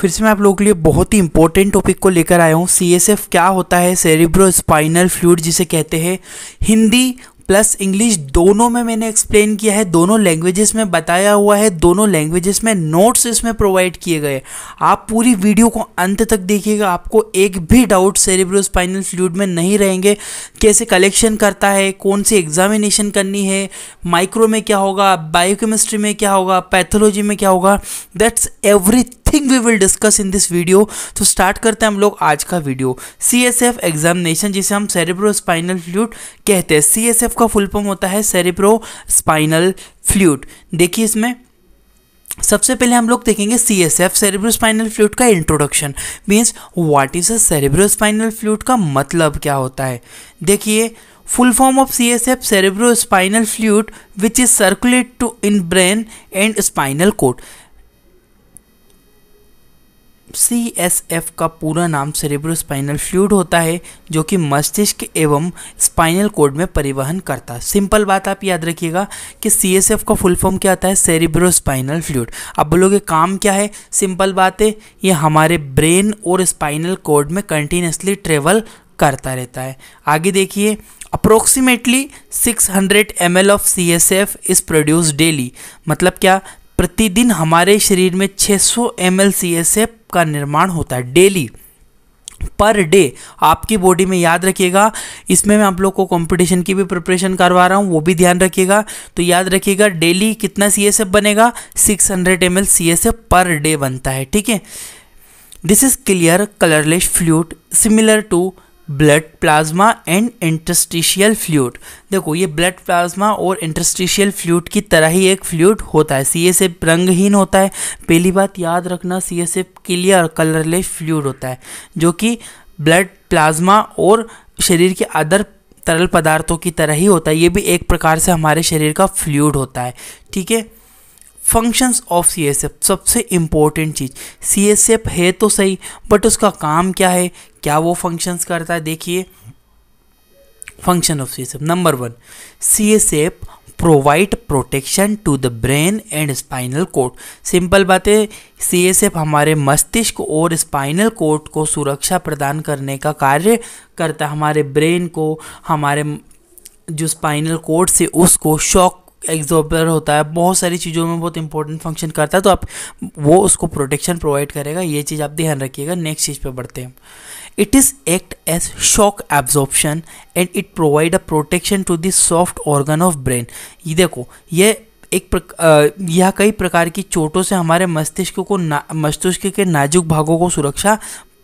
फिर से मैं आप लोगों के लिए बहुत ही इंपॉर्टेंट टॉपिक को लेकर आया हूँ सी क्या होता है सेरिब्रो स्पाइनल फ्लूड जिसे कहते हैं हिंदी प्लस इंग्लिश दोनों में मैंने एक्सप्लेन किया है दोनों लैंग्वेजेस में बताया हुआ है दोनों लैंग्वेजेस में नोट्स इसमें प्रोवाइड किए गए आप पूरी वीडियो को अंत तक देखिएगा आपको एक भी डाउट स्पाइनल फ्लूड में नहीं रहेंगे कैसे कलेक्शन करता है कौन सी एग्जामिनेशन करनी है माइक्रो में क्या होगा बायोकेमिस्ट्री में क्या होगा पैथोलॉजी में क्या होगा that's everything we will discuss in this video तो स्टार्ट करते हैं हम लोग आज का video C S F examination जिसे हम सेरेब्रो स्पाइनल फ्लूट कहते हैं सी एस एफ का फुल फॉर्म होता है सेरेब्रो स्पाइनल फ्लूट देखिए इसमें सबसे पहले हम लोग देखेंगे C S F cerebrospinal fluid का introduction means what is a cerebrospinal fluid का मतलब क्या होता है देखिए C S F cerebrospinal fluid which is circulate to in brain and spinal cord C S F का पूरा नाम सेरेब्रो स्पाइनल फ्लूड होता है जो कि मस्तिष्क एवं स्पाइनल कोड में परिवहन करता है सिंपल बात आप याद रखिएगा कि सी एस एफ का फुल फॉर्म क्या आता है सेरेब्रो स्पाइनल फ्लूड अब बोलोगे काम क्या है सिंपल बात है ये हमारे ब्रेन और स्पाइनल कोड में कंटिन्यूसली ट्रेवल करता रहता है आगे देखिए approximately 600 hundred M L of C S F is produce daily मतलब क्या प्रतिदिन हमारे शरीर में 600 सौ एम का निर्माण होता है डेली पर डे आपकी बॉडी में याद रखिएगा इसमें मैं आप लोग को कंपटीशन की भी प्रिपरेशन करवा रहा हूँ वो भी ध्यान रखिएगा तो याद रखिएगा डेली कितना सी बनेगा 600 hundred M L per day बनता है ठीक है this is clear colourless fluid similar to blood plasma and interstitial fluid देखो ये ब्लड प्लाज्मा और इंटस्टिशियल फ्लूड की तरह ही एक फ्लूड होता है सी एस एफ रंगहीन होता है पहली बात याद रखना C S F clear colourless fluid होता है जो कि ब्लड प्लाज्मा और शरीर के अदर तरल पदार्थों की तरह ही होता है ये भी एक प्रकार से हमारे शरीर का फ्लूड होता है ठीक है functions of C S F सबसे इम्पोर्टेंट चीज़ सी एस एफ है तो सही बट उसका काम क्या है क्या वो फंक्शंस करता है देखिए function of C S F number one C S F provide protection to the brain and spinal cord simple बात है सी एस एफ हमारे मस्तिष्क और स्पाइनल कोड को सुरक्षा प्रदान करने का कार्य करता है हमारे ब्रेन को हमारे जो स्पाइनल कोड से उसको शॉक एग्जॉर्बर होता है बहुत सारी चीज़ों में बहुत इंपॉर्टेंट फंक्शन करता है तो आप वो उसको प्रोटेक्शन प्रोवाइड करेगा ये चीज़ आप ध्यान रखिएगा नेक्स्ट चीज़ पे बढ़ते हैं it is act as shock absorption and it provide a protection to the soft organ of brain ये देखो ये एक प्रक, यह कई प्रकार की चोटों से हमारे मस्तिष्क को ना मस्तिष्क के नाजुक भागों को सुरक्षा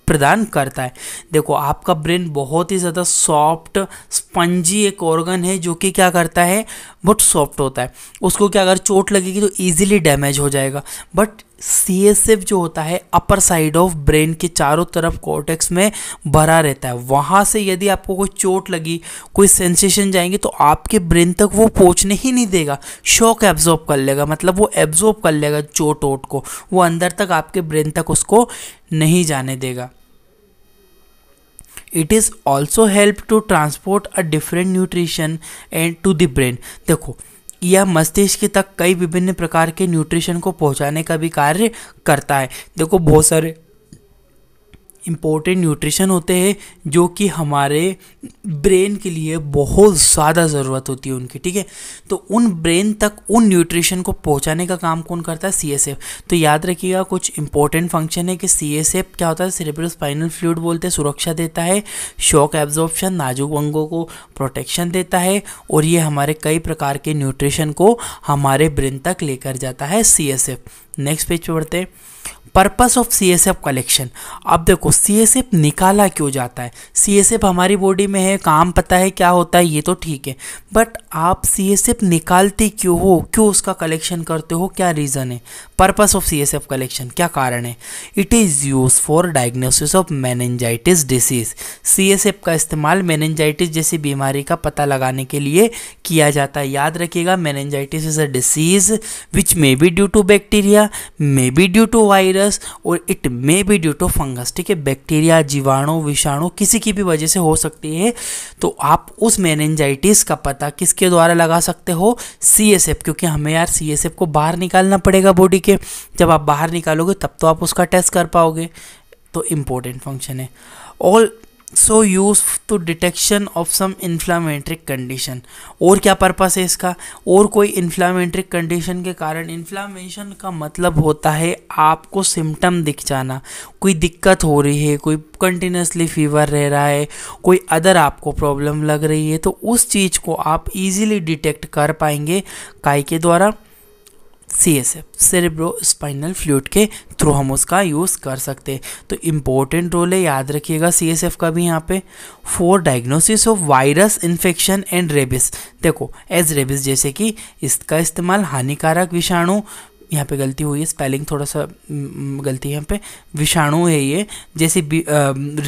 प्रदान करता है देखो आपका ब्रेन बहुत ही ज़्यादा सॉफ्ट स्पंजी एक ऑर्गन है जो कि क्या करता है बहुत सॉफ्ट होता है उसको क्या अगर चोट लगेगी तो ईजिली डैमेज हो जाएगा बट सी एस एफ जो होता है अपर साइड ऑफ ब्रेन के चारों तरफ कॉर्टेक्स में भरा रहता है वहाँ से यदि आपको कोई चोट लगी कोई सेंसेशन जाएंगे तो आपके ब्रेन तक वो पहुँचने ही नहीं देगा शॉक एब्जॉर्ब कर लेगा मतलब वो एब्जॉर्ब कर लेगा चोट ओट को वो अंदर तक आपके ब्रेन तक उसको नहीं जाने देगा it is also help to transport a different nutrition and to the brain देखो यह मस्तिष्क तक कई विभिन्न प्रकार के न्यूट्रिशन को पहुंचाने का भी कार्य करता है देखो बहुत सारे इम्पोर्टेंट न्यूट्रिशन होते हैं जो कि हमारे ब्रेन के लिए बहुत ज़्यादा ज़रूरत होती है उनकी ठीक है तो उन ब्रेन तक उन न्यूट्रिशन को पहुंचाने का काम कौन करता है सी तो याद रखिएगा कुछ इंपॉर्टेंट फंक्शन है कि सी क्या होता है सिरेब्रो स्पाइनल फ्लूड बोलते हैं सुरक्षा देता है शॉक एब्जॉर्प्शन नाजुक अंगों को प्रोटेक्शन देता है और ये हमारे कई प्रकार के न्यूट्रिशन को हमारे ब्रेन तक लेकर जाता है सी नेक्स्ट पेज पे बढ़ते हैं purpose of C S F collection अब देखो सी एस एफ निकाला क्यों जाता है सी एस एफ हमारी बॉडी में है काम पता है क्या होता है ये तो ठीक है बट आप सी एस एफ निकालते क्यों हो क्यों उसका कलेक्शन करते हो क्या रीज़न है purpose of C S F collection क्या कारण है it is use for diagnosis of meningitis disease C S F का इस्तेमाल मैनेंजाइटिस जैसी बीमारी का पता लगाने के लिए किया जाता है याद रखिएगा meningitis is a disease which may be due to bacteria may be due to virus virus और it may be due to fungus ठीक है बैक्टीरिया जीवाणु विषाणु किसी की भी वजह से हो सकती है तो आप उस मैनेंजाइटिस का पता किसके द्वारा लगा सकते हो सी एस एफ क्योंकि हमें यार सी एस एफ को बाहर निकालना पड़ेगा बॉडी के जब आप बाहर निकालोगे तब तो आप उसका टेस्ट कर पाओगे तो इम्पोर्टेंट फंक्शन है also use to detection of some inflammatory condition और क्या पर्पस है इसका और कोई इन्फ्लामेटरिक कंडीशन के कारण इन्फ्लामेशन का मतलब होता है आपको सिम्टम दिख जाना कोई दिक्कत हो रही है कोई कंटिन्यूसली फीवर रह रहा है कोई अदर आपको प्रॉब्लम लग रही है तो उस चीज़ को आप इजीली डिटेक्ट कर पाएंगे काई के द्वारा C S F cerebrospinal fluid के थ्रू हम उसका यूज़ कर सकते हैं तो इम्पोर्टेंट रोल है याद रखिएगा सी एस एफ का भी यहाँ पे for diagnosis of virus infection and rabies देखो एज रेबिस जैसे कि इसका इस्तेमाल हानिकारक विषाणु यहाँ पे गलती हुई है स्पेलिंग थोड़ा सा हम्म, गलती है यहाँ पे विषाणु है ये जैसे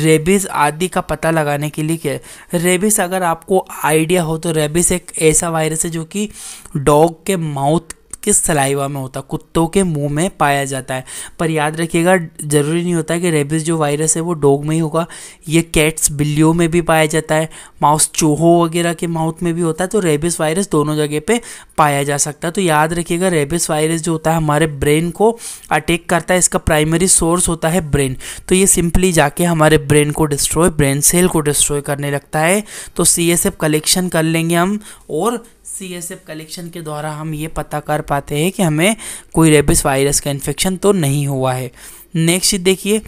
रेबिस आदि का पता लगाने के लिए क्या है रेबिस अगर आपको आइडिया हो तो रेबिस एक ऐसा वायरस है जो कि डॉग के माउथ किस सलाइवा में होता है कुत्तों के मुंह में पाया जाता है पर याद रखिएगा ज़रूरी नहीं होता कि रेबिस जो वायरस है वो डॉग में ही होगा ये कैट्स बिल्लियों में भी पाया जाता है माउस चूहों वगैरह के माउथ में भी होता है तो रेबिस वायरस दोनों जगह पे पाया जा सकता है तो याद रखिएगा रेबिस वायरस जो होता है हमारे ब्रेन को अटैक करता है इसका प्राइमरी सोर्स होता है ब्रेन तो ये सिंपली जाके हमारे ब्रेन को डिस्ट्रॉय ब्रेन सेल को डिस्ट्रॉय करने लगता है तो सी कलेक्शन कर लेंगे हम और सी एस एफ कलेक्शन के द्वारा हम ये पता कर पाते हैं कि हमें कोई रेबिस वायरस का इन्फेक्शन तो नहीं हुआ है नेक्स्ट देखिए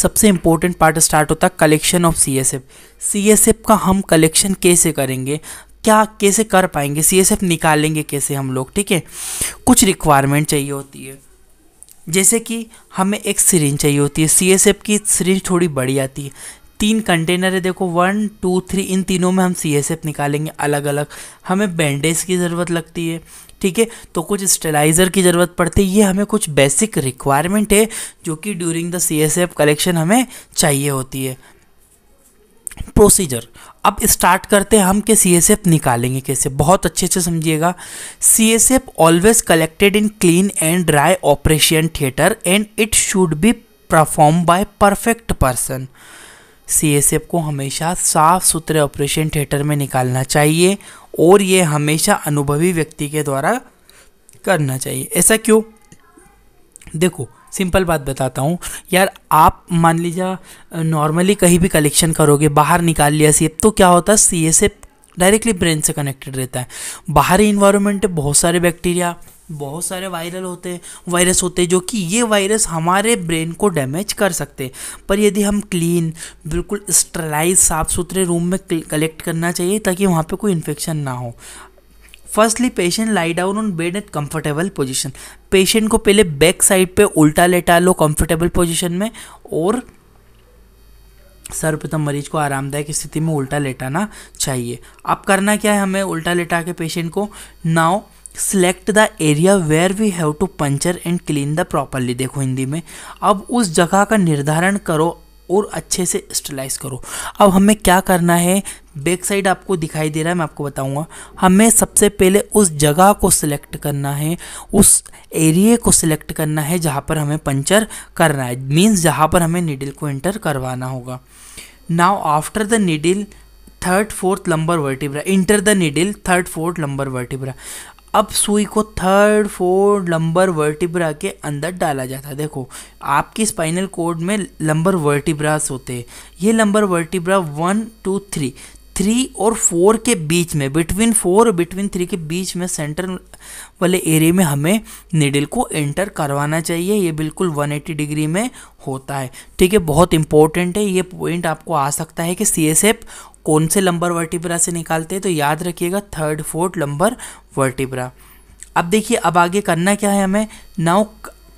सबसे इम्पोर्टेंट पार्ट स्टार्ट होता है collection of C S F C S F का हम कलेक्शन कैसे करेंगे क्या कैसे कर पाएंगे सी एस एफ निकालेंगे कैसे हम लोग ठीक है कुछ रिक्वायरमेंट चाहिए होती है जैसे कि हमें एक सिरिंज चाहिए होती है सी एस एफ की सिरिंज थोड़ी बड़ी आती है तीन कंटेनर है देखो वन टू थ्री इन तीनों में हम सी एस एफ निकालेंगे अलग अलग हमें बैंडेज की ज़रूरत लगती है ठीक है तो कुछ स्टेलाइज़र की ज़रूरत पड़ती है ये हमें कुछ बेसिक रिक्वायरमेंट है जो कि during the C S F collection हमें चाहिए होती है प्रोसीजर अब स्टार्ट करते हैं हम कि सी एस एफ निकालेंगे कैसे बहुत अच्छे से समझिएगा C S F always collected in clean and dry operation theatre and it should be perform by perfect person C को हमेशा साफ़ सुथरे ऑपरेशन थिएटर में निकालना चाहिए और ये हमेशा अनुभवी व्यक्ति के द्वारा करना चाहिए ऐसा क्यों देखो सिंपल बात बताता हूँ यार आप मान लीजिए नॉर्मली कहीं भी कलेक्शन करोगे बाहर निकाल लिया सी तो क्या होता है सी डायरेक्टली ब्रेन से कनेक्टेड रहता है बाहरी इन्वायरमेंट बहुत सारे बैक्टीरिया बहुत सारे वायरल होते हैं वायरस होते हैं जो कि ये वायरस हमारे ब्रेन को डैमेज कर सकते हैं पर यदि हम क्लीन बिल्कुल स्टरलाइज साफ़ सुथरे रूम में कलेक्ट करना चाहिए ताकि वहाँ पे कोई इन्फेक्शन ना हो firstly patient lie down on bed at comfortable position patient को पहले बैक साइड पे उल्टा लेटा लो कंफर्टेबल पोजीशन में और सर्वप्रथम मरीज को आरामदायक स्थिति में उल्टा लेटाना चाहिए अब करना क्या है हमें उल्टा लेटा के पेशेंट को now select the area where we have to puncture and clean the properly देखो हिंदी में अब उस जगह का निर्धारण करो और अच्छे से स्टलाइज करो अब हमें क्या करना है बैक साइड आपको दिखाई दे रहा है मैं आपको बताऊंगा हमें सबसे पहले उस जगह को सिलेक्ट करना है उस एरिए को सिलेक्ट करना है जहाँ पर हमें पंचर करना है मीन्स जहाँ पर हमें निडिल को एंटर करवाना होगा now after the needle third fourth lumbar vertebra inter the needle third fourth lumbar vertebra अब सुई को थर्ड फोर्थ लंबर वर्टिब्रा के अंदर डाला जाता है देखो आपकी स्पाइनल कोड में लंबर वर्टिब्रास होते हैं ये lumbar vertebra one two three three और फोर के बीच में बिटवीन फोर और बिटवीन थ्री के बीच में सेंटर वाले एरिया में हमें निडल को एंटर करवाना चाहिए ये बिल्कुल 180 डिग्री में होता है ठीक है बहुत इंपॉर्टेंट है ये पॉइंट आपको आ सकता है कि सी कौन से लंबर वर्टिब्रा से निकालते हैं तो याद रखिएगा थर्ड फोर्थ लंबर वर्टिब्रा अब देखिए अब आगे करना क्या है हमें now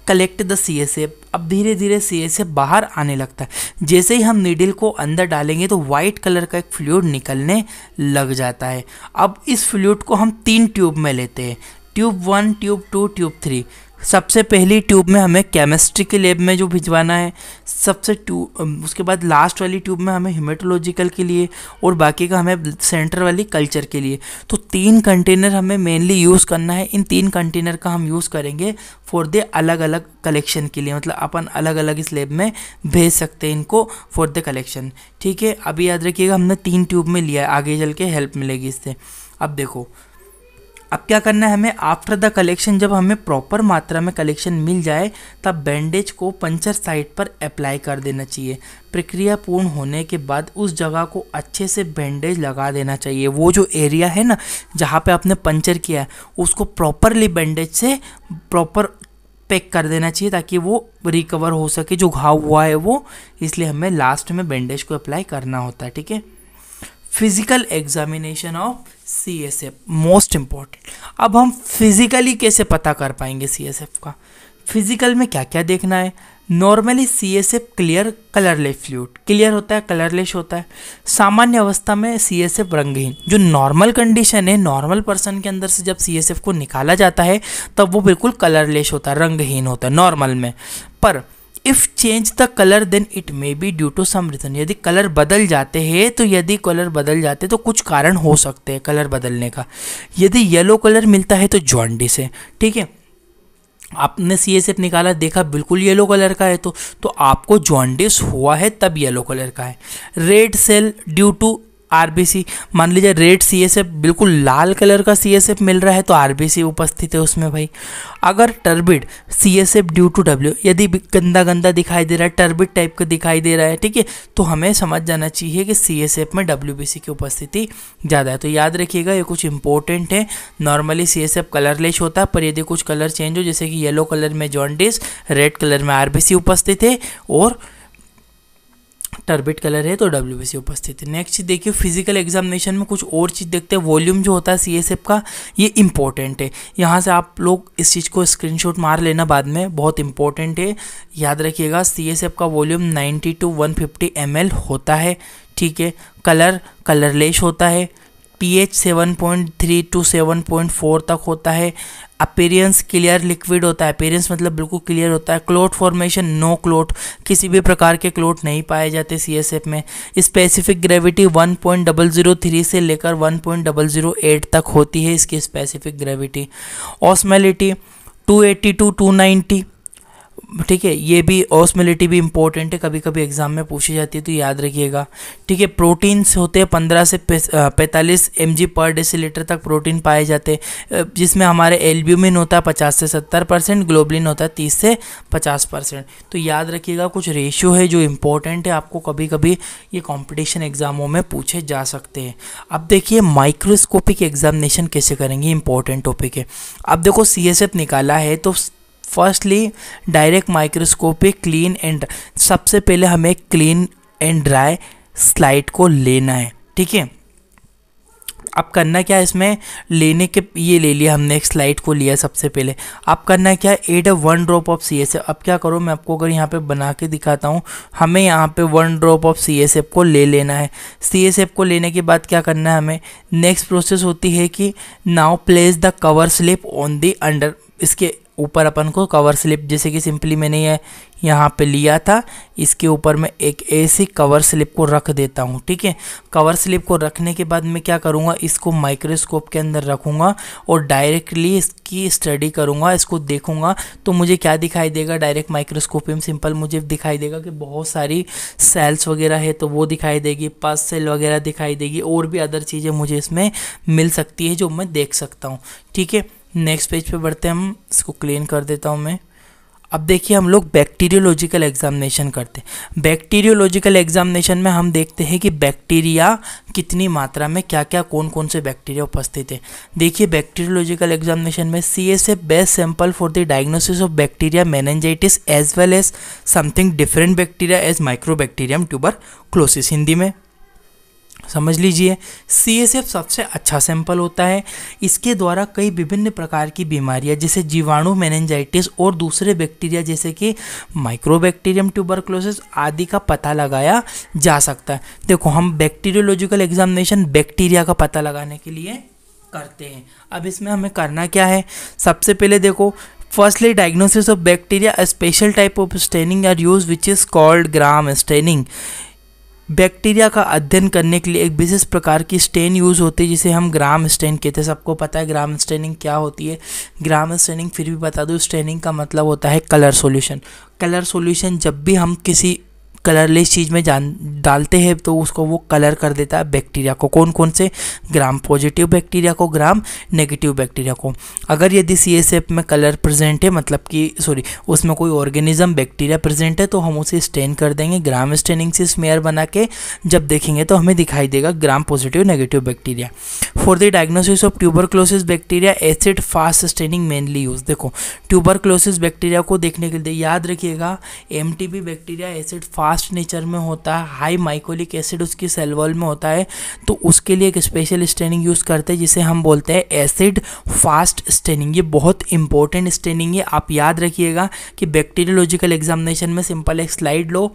collect the C S F अब धीरे धीरे सी एस एफ बाहर आने लगता है जैसे ही हम नीडल को अंदर डालेंगे तो वाइट कलर का एक फ्लूड निकलने लग जाता है अब इस फ्लूड को हम तीन ट्यूब में लेते हैं tube one tube two tube three सबसे पहली ट्यूब में हमें केमिस्ट्री के लेब में जो भिजवाना है सबसे ट्यूब उसके बाद लास्ट वाली ट्यूब में हमें हिमेटोलॉजिकल के लिए और बाकी का हमें सेंटर वाली कल्चर के लिए तो तीन कंटेनर हमें मेनली यूज़ करना है इन तीन कंटेनर का हम यूज़ करेंगे फॉर द अलग अलग कलेक्शन के लिए मतलब अपन अलग अलग इस लेब में भेज सकते हैं इनको फॉर द कलेक्शन ठीक है अभी याद रखिएगा हमने तीन ट्यूब में लिया है आगे चल के हेल्प मिलेगी इससे अब देखो अब क्या करना है हमें आफ्टर द कलेक्शन जब हमें प्रॉपर मात्रा में कलेक्शन मिल जाए तब बैंडेज को पंचर साइट पर अप्लाई कर देना चाहिए प्रक्रिया पूर्ण होने के बाद उस जगह को अच्छे से बैंडेज लगा देना चाहिए वो जो एरिया है ना जहाँ पे आपने पंचर किया है उसको प्रॉपरली बैंडेज से प्रॉपर पैक कर देना चाहिए ताकि वो रिकवर हो सके जो घाव हुआ है वो इसलिए हमें लास्ट में बैंडेज को अप्लाई करना होता है ठीक है physical examination of C S F most important अब हम फिजिकली कैसे पता कर पाएंगे सी एस एफ का फिजिकल में क्या क्या देखना है normally C S F clear colourless fluid clear होता है कलरलेस होता है सामान्य अवस्था में सी एस एफ रंगहीन जो नॉर्मल कंडीशन है नॉर्मल पर्सन के अंदर से जब सी एस एफ को निकाला जाता है तब वो बिल्कुल कलरलेस होता है रंगहीन होता है नॉर्मल में पर if change the colour then it may be due to some reason यदि कलर बदल जाते हैं तो यदि कलर बदल जाते तो कुछ कारण हो सकते हैं कलर बदलने का यदि येलो कलर मिलता है तो जॉन्डिस है ठीक है आपने सी एस एफ निकाला देखा बिल्कुल येलो कलर का है तो तो आपको जॉन्डिस हुआ है तब येलो कलर का है red cell due to RBC मान लीजिए रेड सीएसएफ बिल्कुल लाल कलर का सीएसएफ मिल रहा है तो आरबीसी उपस्थित है उसमें भाई अगर turbid CSF due to W यदि गंदा गंदा दिखाई दे रहा है टर्बिड टाइप का दिखाई दे रहा है ठीक है तो हमें समझ जाना चाहिए कि सीएसएफ में डब्ल्यूबीसी की उपस्थिति ज़्यादा है तो याद रखिएगा ये कुछ इंपॉर्टेंट है नॉर्मली एफ कलरलेस होता है पर यदि कुछ कलर चेंज हो जैसे कि येलो कलर में जॉन्डिस रेड कलर में सी उपस्थित है और टर्बिट कलर है तो डब्ल्यू बी उपस्थित है नेक्स्ट चीज़ देखिए फिजिकल एग्जामिनेशन में कुछ और चीज़ देखते हैं वॉल्यूम जो होता है सी एस एफ का ये इंपॉर्टेंट है यहाँ से आप लोग इस चीज़ को स्क्रीनशॉट मार लेना बाद में बहुत इंपॉर्टेंट है याद रखिएगा सी एस एफ का वॉल्यूम 90 टू 150 एल होता है ठीक है कलर कलरलेस होता है पीएच 7.3 टू 7.4 तक होता है अपेरियंस क्लियर लिक्विड होता है अपेरियंस मतलब बिल्कुल क्लियर होता है क्लोट फॉर्मेशन नो क्लोट किसी भी प्रकार के क्लोट नहीं पाए जाते सीएसएफ में स्पेसिफिक ग्रेविटी 1.003 से लेकर 1.008 तक होती है इसकी स्पेसिफिक ग्रेविटी ऑस्मेलिटी 280 टू 290 ठीक है ये भी ऑस्मिलिटी भी इम्पोर्टेंट है कभी कभी एग्जाम में पूछी जाती है तो याद रखिएगा ठीक है प्रोटीन्स होते हैं पंद्रह से पैंतालीस एम जी पर डेसीलीटर तक प्रोटीन पाए जाते हैं जिसमें हमारे एल्ब्यूमिन होता है पचास से सत्तर परसेंट ग्लोबलिन होता है तीस से पचास परसेंट तो याद रखिएगा कुछ रेशियो है जो इम्पोर्टेंट है आपको कभी कभी ये कॉम्पिटिशन एग्ज़ामों में पूछे जा सकते हैं अब देखिए माइक्रोस्कोपिक एग्जामिनेशन कैसे करेंगे इंपॉर्टेंट टॉपिक है अब देखो सी निकाला है तो firstly direct microscopic clean and सबसे पहले हमें क्लीन एंड ड्राई स्लाइड को लेना है ठीक है अब करना क्या है इसमें लेने के ये ले लिया हमने एक स्लाइड को लिया सबसे पहले अब करना क्या है at a one drop of C S F अब क्या करो मैं आपको अगर यहाँ पे बना के दिखाता हूँ हमें यहाँ पे one drop of C S F को ले लेना है सी एस एफ को लेने के बाद क्या करना है हमें नेक्स्ट प्रोसेस होती है कि now place the cover slip on the under इसके ऊपर अपन को कवर स्लिप जैसे कि सिंपली मैंने ये यहाँ पे लिया था इसके ऊपर मैं एक ऐसी कवर स्लिप को रख देता हूँ ठीक है कवर स्लिप को रखने के बाद मैं क्या करूँगा इसको माइक्रोस्कोप के अंदर रखूँगा और डायरेक्टली इसकी स्टडी करूँगा इसको देखूँगा तो मुझे क्या दिखाई देगा डायरेक्ट माइक्रोस्कोप में सिंपल मुझे दिखाई देगा कि बहुत सारी सेल्स वगैरह है तो वो दिखाई देगी पास सेल वगैरह दिखाई देगी और भी अदर चीज़ें मुझे इसमें मिल सकती है जो मैं देख सकता हूँ ठीक है नेक्स्ट पेज पे बढ़ते हैं हम इसको क्लीन कर देता हूँ मैं अब देखिए हम लोग बैक्टीरियोलॉजिकल एग्जामिनेशन करते हैं बैक्टीरियोलॉजिकल एग्जामिनेशन में हम देखते हैं कि बैक्टीरिया कितनी मात्रा में क्या क्या कौन कौन से बैक्टीरिया उपस्थित है देखिए बैक्टीरियोलॉजिकल एग्जामिनेशन में C S a best sample for the diagnosis of bacteria meningitis as well as something different bacteria as mycobacterium tuberculosis Hindi में समझ लीजिए सी एस एफ सबसे अच्छा सैंपल होता है इसके द्वारा कई विभिन्न प्रकार की बीमारियां जैसे जीवाणु मेनेंजाइटिस और दूसरे बैक्टीरिया जैसे कि माइक्रोबैक्टीरियम ट्यूबरक्लोसिस आदि का पता लगाया जा सकता है देखो हम बैक्टीरियोलॉजिकल एग्जामिनेशन बैक्टीरिया का पता लगाने के लिए करते हैं अब इसमें हमें करना क्या है सबसे पहले देखो firstly diagnosis of bacteria special type of staining are use which is called gram staining bacteria का अध्ययन करने के लिए एक विशेष प्रकार की स्टेन यूज़ होती है जिसे हम ग्राम स्टेन कहते हैं सबको पता है ग्राम स्टेनिंग क्या होती है ग्राम स्टेनिंग फिर भी बता दूँ स्टेनिंग का मतलब होता है कलर सॉल्यूशन कलर सॉल्यूशन जब भी हम किसी कलरलेस चीज़ में जान डालते हैं तो उसको वो कलर कर देता है बैक्टीरिया को कौन कौन से ग्राम पॉजिटिव बैक्टीरिया को ग्राम नेगेटिव बैक्टीरिया को अगर यदि सी एस एफ में कलर प्रेजेंट है मतलब कि सॉरी उसमें कोई ऑर्गेनिज्म बैक्टीरिया प्रेजेंट है तो हम उसे स्टेन कर देंगे ग्राम स्टेनिंग से स्मेयर बना के जब देखेंगे तो हमें दिखाई देगा gram positive negative bacteria for the diagnosis of tuberculosis bacteria acid fast staining mainly use देखो ट्यूबरक्लोसिस बैक्टीरिया को देखने के लिए याद रखिएगा M bacteria acid fast fast nature में होता है हाई माइकोलिक एसिड उसकी सेल वॉल में होता है तो उसके लिए एक स्पेशल स्टेनिंग यूज़ करते हैं जिसे हम बोलते हैं एसिड फास्ट स्टेनिंग ये बहुत इंपॉर्टेंट स्टेनिंग है आप याद रखिएगा कि बैक्टीरियोलॉजिकल एग्जामिनेशन में सिंपल एक स्लाइड लो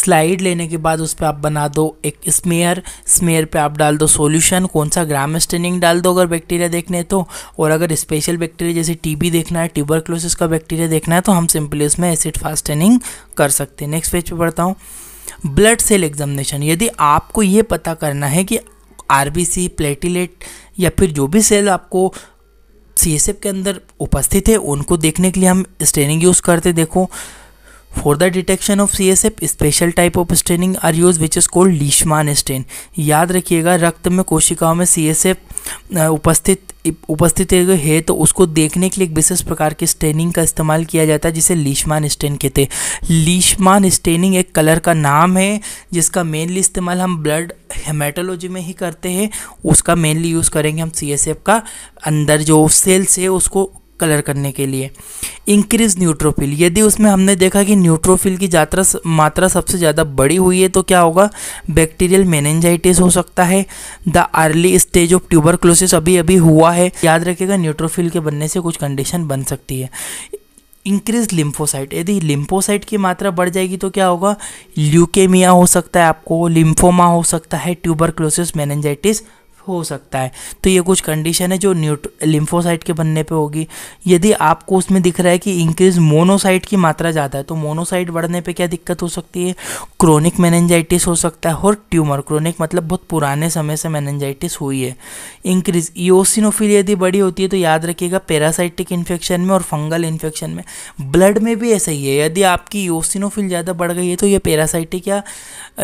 स्लाइड लेने के बाद उस पर आप बना दो एक स्मेयर स्मेयर पे आप डाल दो सॉल्यूशन कौन सा ग्राम स्टेनिंग डाल दो अगर बैक्टीरिया देखने तो और अगर स्पेशल बैक्टीरिया जैसे टीबी देखना है ट्यूबर क्लोसिस का बैक्टीरिया देखना है तो हम सिंपली उसमें एसिड फास्टेनिंग कर सकते हैं नेक्स्ट पेज पर पढ़ता हूँ ब्लड सेल एग्जामिनेशन यदि आपको ये पता करना है कि आर प्लेटिलेट या फिर जो भी सेल आपको सी के अंदर उपस्थित है उनको देखने के लिए हम स्टेनिंग यूज़ करते देखो for the detection of C S F special type of staining are use which is called Leishman stain याद रखिएगा रक्त में कोशिकाओं में सी एस एफ उपस्थित उपस्थित है तो उसको देखने के लिए एक विशेष प्रकार की स्टेनिंग का इस्तेमाल किया जाता है जिसे लीशमान स्टेन कहते हैं लीशमान स्टेनिंग एक कलर का नाम है जिसका मेनली इस्तेमाल हम ब्लड हेमेटोलॉजी में ही करते हैं उसका मेनली यूज़ करेंगे हम सी एस एफ का अंदर जो सेल्स है उसको कलर करने के लिए इंक्रीज न्यूट्रोफिल यदि उसमें हमने देखा कि न्यूट्रोफिल की जात्रा मात्रा सबसे ज़्यादा बड़ी हुई है तो क्या होगा बैक्टीरियल मेनेंजाइटिस हो सकता है the early stage of tuberculosis अभी अभी हुआ है याद रखिएगा न्यूट्रोफिल के बनने से कुछ कंडीशन बन सकती है इंक्रीज लिम्फोसाइट यदि लिम्फोसाइट की मात्रा बढ़ जाएगी तो क्या होगा ल्यूकेमिया हो सकता है आपको लिम्फोमा हो सकता है ट्यूबरक्लोसिस मेनेंजाइटिस हो सकता है तो ये कुछ कंडीशन है जो न्यूट लिम्फोसाइट के बनने पे होगी यदि आपको उसमें दिख रहा है कि इंक्रीज मोनोसाइट की मात्रा ज़्यादा है तो मोनोसाइट बढ़ने पे क्या दिक्कत हो सकती है क्रोनिक मैनेंजाइटिस हो सकता है और ट्यूमर क्रोनिक मतलब बहुत पुराने समय से मैनेंजाइटिस हुई है इंक्रीज ईओसिनोफिल यदि बड़ी होती है तो याद रखिएगा पैरासाइटिक इन्फेक्शन में और फंगल इन्फेक्शन में ब्लड में भी ऐसा ही है यदि आपकी ईओसिनोफिल ज़्यादा बढ़ गई है तो ये पैरासाइटिक या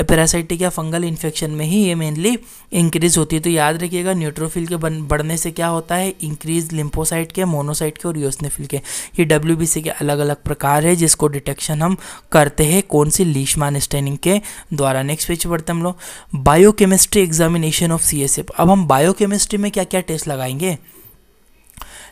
पैरासाइटिक या फंगल इन्फेक्शन में ही ये मेनली इंक्रीज होती है तो याद याद रखिएगा न्यूट्रोफिल के बन बढ़ने से क्या होता है इंक्रीज लिम्फोसाइट के मोनोसाइट के और योस्नेफिल के ये डब्ल्यू के अलग अलग प्रकार है जिसको डिटेक्शन हम करते हैं कौन सी लीशमान स्टेनिंग के द्वारा नेक्स्ट पेज पढ़ते हम लोग बायोकेमिस्ट्री एग्जामिनेशन ऑफ सी अब हम बायोकेमिस्ट्री में क्या क्या टेस्ट लगाएंगे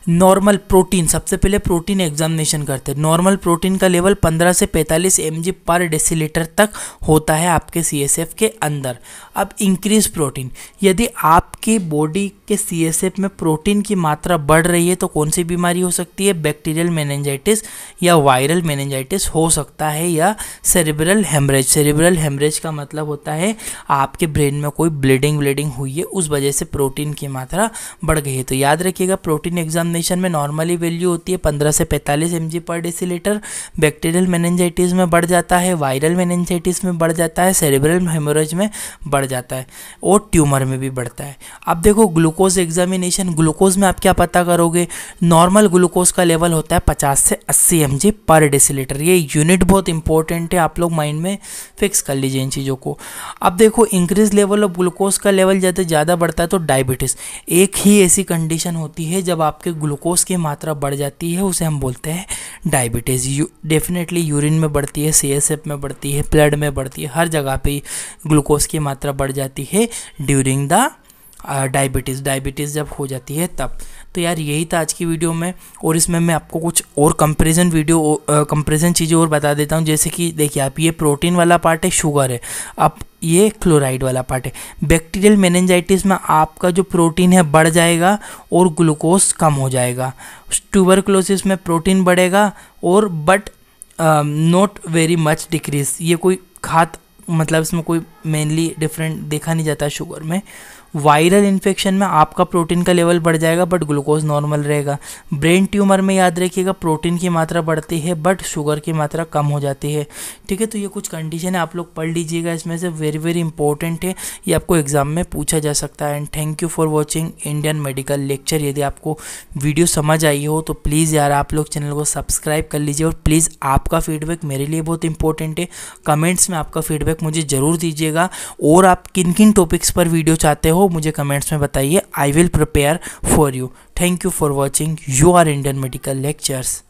नॉर्मल प्रोटीन सबसे पहले प्रोटीन एग्जामिनेशन करते हैं नॉर्मल प्रोटीन का लेवल 15 से 45 एम पर डेसीलीटर तक होता है आपके सी के अंदर अब इंक्रीज प्रोटीन यदि आप आपकी बॉडी के सी में प्रोटीन की मात्रा बढ़ रही है तो कौन सी बीमारी हो सकती है बैक्टीरियल मेनेंजाइटिस या वायरल मेनेंजाइटिस हो सकता है या सेरिब्रल हेमरेज सेरिब्रल हेमरेज का मतलब होता है आपके ब्रेन में कोई ब्लीडिंग व्लीडिंग हुई है उस वजह से प्रोटीन की मात्रा बढ़ गई है तो याद रखिएगा प्रोटीन एग्जामिनेशन में नॉर्मली वैल्यू होती है पंद्रह से पैंतालीस एम पर डेसीलीटर बैक्टीरियल मेनेंजाइटिस में बढ़ जाता है वायरल मेनेंजाइटिस में बढ़ जाता है सेरिब्रल हेमरेज में बढ़ जाता है और ट्यूमर में भी बढ़ता है अब देखो ग्लूकोज एग्जामिनेशन ग्लूकोज में आप क्या पता करोगे नॉर्मल ग्लूकोज का लेवल होता है 50 से 80 एम पर डेसीलीटर ये यूनिट बहुत इंपॉर्टेंट है आप लोग माइंड में फिक्स कर लीजिए इन चीज़ों को अब देखो इंक्रीज लेवल ऑफ ग्लूकोज का लेवल ज़्यादा ज़्यादा बढ़ता है तो डायबिटीज़ एक ही ऐसी कंडीशन होती है जब आपके ग्लूकोज की मात्रा बढ़ जाती है उसे हम बोलते हैं डायबिटीज़ यू डेफिनेटली यूरिन में बढ़ती है सी में बढ़ती है ब्लड में बढ़ती है हर जगह पर ग्लूकोज की मात्रा बढ़ जाती है ड्यूरिंग द डायबिटीज़ डायबिटीज़ जब हो जाती है तब तो यार यही था आज की वीडियो में और इसमें मैं आपको कुछ और कंपेरिजन वीडियो कंपेरिजन चीज़ें और बता देता हूँ जैसे कि देखिए आप ये प्रोटीन वाला पार्ट है शुगर है आप ये क्लोराइड वाला पार्ट है बैक्टीरियल मेनेंजाइटिस में आपका जो प्रोटीन है बढ़ जाएगा और ग्लूकोज कम हो जाएगा क्लोसिस में प्रोटीन बढ़ेगा और but not very much decrease ये कोई खाद मतलब इसमें कोई मेनली डिफरेंट देखा नहीं जाता शुगर में वायरल इन्फेक्शन में आपका प्रोटीन का लेवल बढ़ जाएगा बट ग्लूकोज नॉर्मल रहेगा ब्रेन ट्यूमर में याद रखिएगा प्रोटीन की मात्रा बढ़ती है बट शुगर की मात्रा कम हो जाती है ठीक है तो ये कुछ कंडीशन है आप लोग पढ़ लीजिएगा इसमें से वेरी वेरी इंपॉर्टेंट है ये आपको एग्जाम में पूछा जा सकता है and thank you for watching Indian medical lecture यदि आपको वीडियो समझ आई हो तो प्लीज़ यार आप लोग चैनल को सब्सक्राइब कर लीजिए और प्लीज़ आपका फीडबैक मेरे लिए बहुत इंपॉर्टेंट है कमेंट्स में आपका फीडबैक मुझे ज़रूर दीजिएगा कीजिएगा और आप किन किन टॉपिक्स पर वीडियो चाहते हो मुझे कमेंट्स में बताइए I will prepare for you thank you for watching you are Indian medical lectures